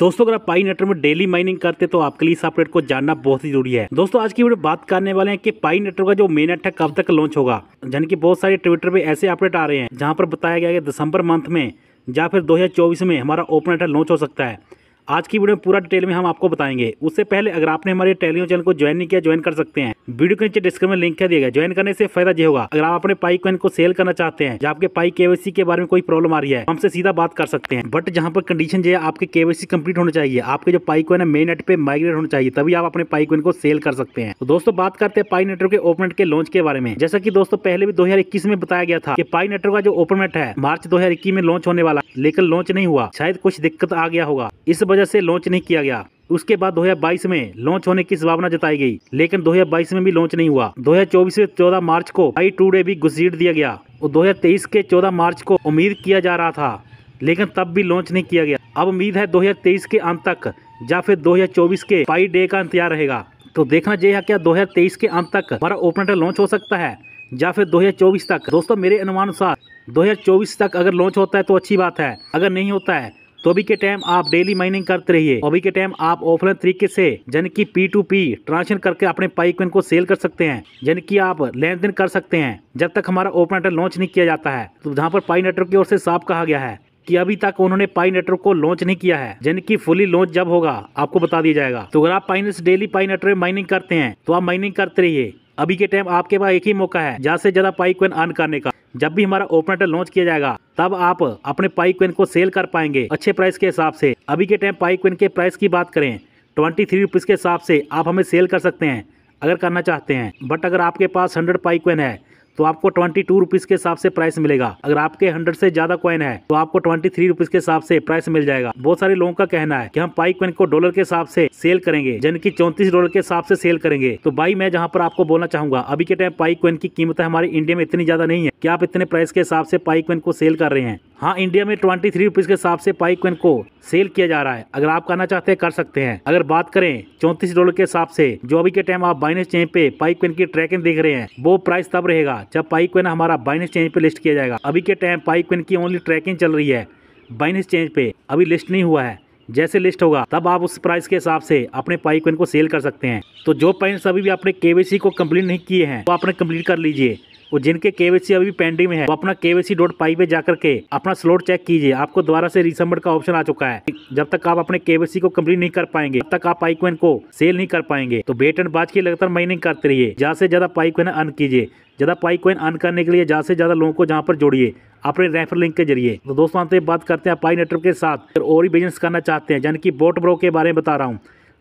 दोस्तों अगर आप पाई नेटवर्क में डेली माइनिंग करते तो आपके लिए इस अपडेट को जानना बहुत ही जरूरी है दोस्तों आज की वीडियो बात करने वाले हैं कि पाई नेटवर्क का जो मेन है कब तक लॉन्च होगा यानी कि बहुत सारे ट्विटर पे ऐसे अपडेट आ रहे हैं जहाँ पर बताया गया कि दिसंबर मंथ में या फिर 2024 में हमारा ओपन नेटर लॉन्च हो सकता है आज की वीडियो में पूरा डिटेल में हम आपको बताएंगे उससे पहले अगर आपने हमारे टेलीग्राम चैनल को ज्वाइन नहीं किया ज्वाइन कर सकते हैं वीडियो के नीचे डिस्क्रिप्शन में लिंक दिया गया ज्वाइन करने से फायदा ये होगा अगर आप अपने पाई कॉइन को सेल करना चाहते हैं या आपके पाई केवाईसी के बारे में कोई प्रॉब्लम आ रही है तो हमसे सीधा बात कर सकते हैं बट जहाँ पर कंडीशन है आपके केवाईसी कंप्लीट होना चाहिए आपके जो पाई कॉइन है मेन नेट पे माइग्रेट होना चाहिए तभी आप अपने पाई कॉइन को सेल कर सकते हैं तो दोस्तों बात करते हैं पाई नेटवर्क के ओपन के लॉन्च के बारे में जैसा की दोस्तों पहले भी दो में बताया गया था की पाई नेटवर्क का जो ओपन है मार्च दो में लॉन्च होने वाला लेकिन लॉन्च नहीं हुआ शायद कुछ दिक्कत आ गया होगा इस वजह से लॉन्च नहीं किया गया उसके बाद 2022 में लॉन्च होने की संभावना जताई गई लेकिन 2022 में भी लॉन्च नहीं हुआ 2024 से 14 मार्च को आई टू डे भी घुसीट दिया गया और 2023 के 14 मार्च को उम्मीद किया जा रहा था लेकिन तब भी लॉन्च नहीं किया गया अब उम्मीद है 2023 के अंत तक या फिर 2024 के फाइव डे का इंतजार रहेगा तो देखना यह है क्या दो के अंत तक हमारा ओपनटर लॉन्च हो सकता है या फिर दो तक दोस्तों मेरे अनुमान अनुसार दो तक अगर लॉन्च होता है तो अच्छी बात है अगर नहीं होता है तो अभी के टाइम आप डेली माइनिंग करते रहिए अभी के टाइम आप ऑफलाइन तरीके से जन की पी टू पी ट्रांसफर करके अपने पाइक को सेल कर सकते हैं जन की आप लेन देन कर सकते हैं जब तक हमारा ओपन नेटवर्क लॉन्च नहीं किया जाता है तो जहाँ पर पाई नेटवर्क की ओर से साफ कहा गया है कि अभी तक उन्होंने पाई नेटवर्क को लॉन्च नहीं किया है जन की फुली लॉन्च जब होगा आपको बता दिया जाएगा तो अगर आप पाइनस डेली पाई नेटवर्क माइनिंग करते हैं तो आप माइनिंग करते रहिए अभी के टाइम आपके पास एक ही मौका है ज्यादा से ज्यादा पाई क्वेन अर्न करने का जब भी हमारा ओपनेटर लॉन्च किया जाएगा तब आप अपने पाई क्विन को सेल कर पाएंगे अच्छे प्राइस के हिसाब से अभी के टाइम पाई क्विन के प्राइस की बात करें ट्वेंटी थ्री रुपीज़ के हिसाब से आप हमें सेल कर सकते हैं अगर करना चाहते हैं बट अगर आपके पास हंड्रेड पाई क्विन है तो आपको ट्वेंटी टू रुपीज़ के हिसाब से प्राइस मिलेगा अगर आपके हंड्रेड से ज्यादा कॉइन है तो आपको ट्वेंटी थ्री रुपीज़ के हिसाब से प्राइस मिल जाएगा बहुत सारे लोगों का कहना है कि हम पाई क्वेन को डॉलर के हिसाब से सेल करेंगे यानी कि चौंतीस डॉलर के हिसाब से सेल करेंगे तो भाई मैं जहाँ पर आपको बोलना चाहूंगा अभी के टाइम पाई क्वेन की कीमत हमारे इंडिया में इतनी ज्यादा नहीं है की आप इतने प्राइस के हिसाब से पाई क्वेन को सेल कर रहे हैं हाँ इंडिया में ट्वेंटी थ्री रुपीज के हिसाब से पाई क्वेन को सेल किया जा रहा है अगर आप करना चाहते हैं कर सकते हैं अगर बात करें चौंतीस डॉलर के हिसाब से जो अभी के टाइम आप बाइनेस चेन पे पाई क्वेन की ट्रैकिंग देख रहे हैं वो प्राइस तब रहेगा जब पाई क्वेन हमारा बाइनेंस चेंज पे लिस्ट किया जाएगा अभी के टाइम पाई क्वेन की ओनली ट्रैकिंग चल रही है बाइनेंस चेंज पे अभी लिस्ट नहीं हुआ है जैसे लिस्ट होगा तब आप उस प्राइस के हिसाब से अपने पाई क्वेन को सेल कर सकते हैं तो जो पाइन अभी भी अपने केवीसी को कम्प्लीट नहीं किए हैं वो तो आपने कम्प्लीट कर लीजिए और जिनके केवीसी अभी पेंडिंग में है वो अपना केवीसी डॉट पाई पे जाकर के अपना स्लोट चेक कीजिए आपको दोबारा से रिसम्बर का ऑप्शन आ चुका है जब तक आप अपने केवीसी को कम्प्लीट नहीं कर पाएंगे तब तक आप पाइकवेन को सेल नहीं कर पाएंगे तो बेट एंड बाज की लगातार माइनिंग करते रहिए ज्यादा से ज्यादा पाइकवेन अन कीजिए ज्यादा पाइकवेन अन करने के लिए ज्यादा से ज्यादा लोगों को जहाँ पर जोड़िए अपने रेफर लिंक के जरिए तो दोस्तों आते बात करते हैं पाई नेटवर्क के साथ और भी बिजनेस करना चाहते हैं यानी कि बोट ब्रो के बारे में बता रहा हूँ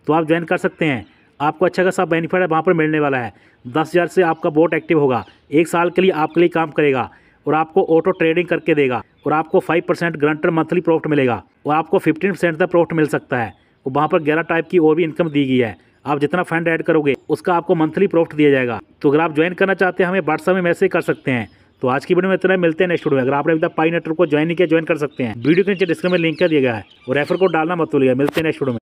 तो आप ज्वाइन कर सकते हैं आपको अच्छा खासा बेनिफिट है वहाँ पर मिलने वाला है दस हज़ार से आपका बोट एक्टिव होगा एक साल के लिए आपके लिए काम करेगा और आपको ऑटो ट्रेडिंग करके देगा और आपको five percent guaranteed monthly profit मिलेगा और आपको फिफ्टीन परसेंट तक प्रॉफिट मिल सकता है और वहाँ पर ग्यारह टाइप की और भी इनकम दी गई है आप जितना फंड ऐड करोगे उसका आपको मंथली प्रॉफिट दिया जाएगा तो अगर आप ज्वाइन करना चाहते हैं हमें व्हाट्सअप में मैसेज कर सकते हैं तो आज की वीडियो में इतना मिलते हैं नेक्स्ट वीडियो में अगर आपने अभी तक पाई नेटवर्क को ज्वाइन नहीं किया ज्वाइन कर सकते हैं वीडियो के नीचे डिस्क्रिप्शन में लिंक कर दिया गया है और रेफर को डालना मत भूलिएगा मिलते हैं नेक्स्ट वीडियो में